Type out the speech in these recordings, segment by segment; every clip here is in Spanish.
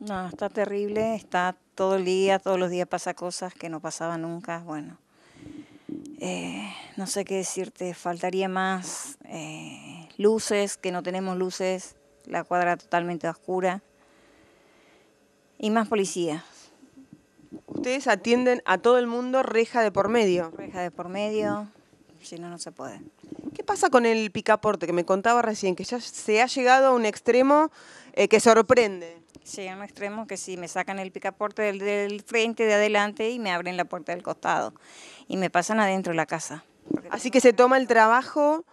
No, está terrible, está todo el día, todos los días pasa cosas que no pasaban nunca. Bueno, eh, no sé qué decirte, faltaría más eh, luces, que no tenemos luces, la cuadra totalmente oscura y más policía. Ustedes atienden a todo el mundo reja de por medio. Reja de por medio, si no, no se puede. ¿Qué pasa con el picaporte que me contaba recién, que ya se ha llegado a un extremo eh, que sorprende? Sí, un extremo que si me sacan el picaporte del, frente, de adelante, y me abren la puerta del costado. Y me pasan adentro la casa. Así que se toma el trabajo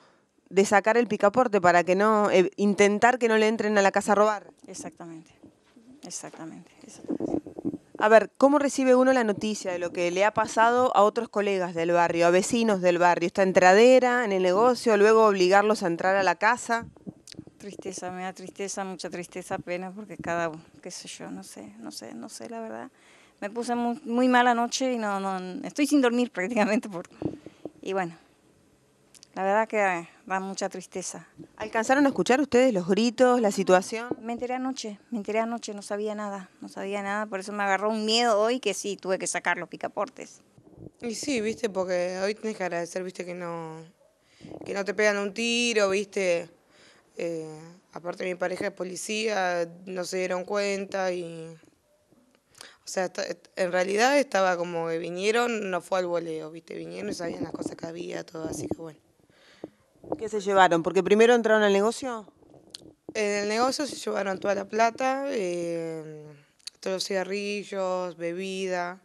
de sacar el picaporte para que no eh, intentar que no le entren a la casa a robar. Exactamente, exactamente. exactamente. A ver, ¿cómo recibe uno la noticia de lo que le ha pasado a otros colegas del barrio, a vecinos del barrio? ¿Esta entradera en el negocio, luego obligarlos a entrar a la casa? Tristeza, me da tristeza, mucha tristeza, pena, porque cada, qué sé yo, no sé, no sé, no sé, la verdad. Me puse muy, mal anoche noche y no, no, estoy sin dormir prácticamente. Por... Y bueno, la verdad que da mucha tristeza. ¿Alcanzaron a escuchar ustedes los gritos, la situación? Me enteré anoche, me enteré anoche, no sabía nada, no sabía nada, por eso me agarró un miedo hoy que sí, tuve que sacar los picaportes. Y sí, viste, porque hoy tenés que agradecer, viste, que no, que no te pegan un tiro, viste eh, aparte mi pareja de policía, no se dieron cuenta y... O sea, en realidad estaba como que vinieron, no fue al voleo, ¿viste? Vinieron y sabían las cosas que había, todo, así que bueno. ¿Qué se llevaron? Porque primero entraron al negocio. En el negocio se llevaron toda la plata, eh, todos los cigarrillos, bebida.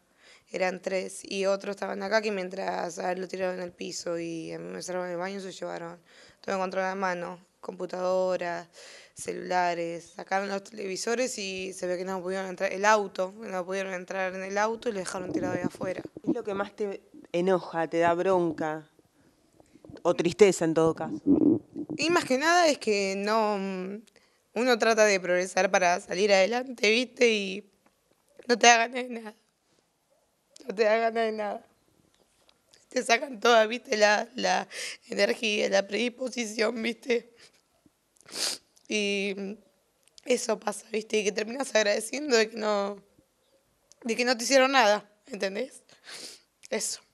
Eran tres y otros estaban acá que mientras a él lo tiraron en el piso y a mí me cerraron el baño se llevaron todo en contra de la mano computadoras, celulares, sacaron los televisores y se ve que no pudieron entrar, el auto, no pudieron entrar en el auto y lo dejaron tirado ahí afuera. ¿Qué es lo que más te enoja, te da bronca o tristeza en todo caso? Y más que nada es que no, uno trata de progresar para salir adelante, viste, y no te da ganas de nada. No te da ganas de nada te sacan toda, viste, la, la energía, la predisposición, viste. Y eso pasa, viste, y que terminas agradeciendo de que no, de que no te hicieron nada, ¿entendés? Eso.